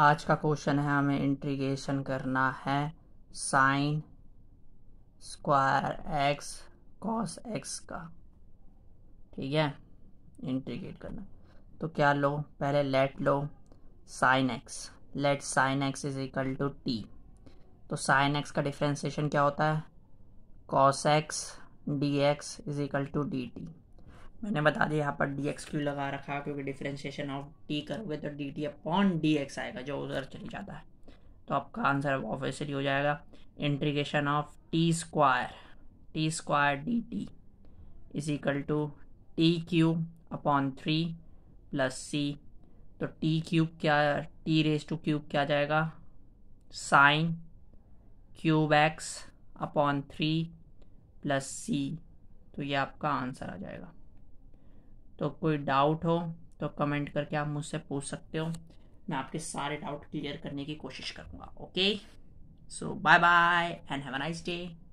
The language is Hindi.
आज का क्वेश्चन है हमें इंट्रीगेशन करना है sine square x cos x का ठीक है इंट्रीगेट करना तो क्या लो पहले लेट लो sine x let sine x is equal to t तो साइन एक्स का डिफ्रेंसिएशन क्या होता है cos x d x is equal to d t मैंने बता दिया यहाँ पर डी एक्स क्यू लगा रखा क्योंकि डिफ्रेंशिएशन ऑफ टी करोगे तो d t upon d x आएगा जो उधर चल जाता है तो आपका आंसर ऑब्वियसली हो जाएगा integration of t square t square d t is equal to t cube upon three plus c तो टी क्यूब क्या टी रेज टू क्यूब क्या जाएगा sine cube x upon three plus c तो ये आपका आंसर आ जाएगा तो कोई डाउट हो तो कमेंट करके आप मुझसे पूछ सकते हो मैं आपके सारे डाउट क्लियर करने की कोशिश करूँगा okay so bye bye and have a nice day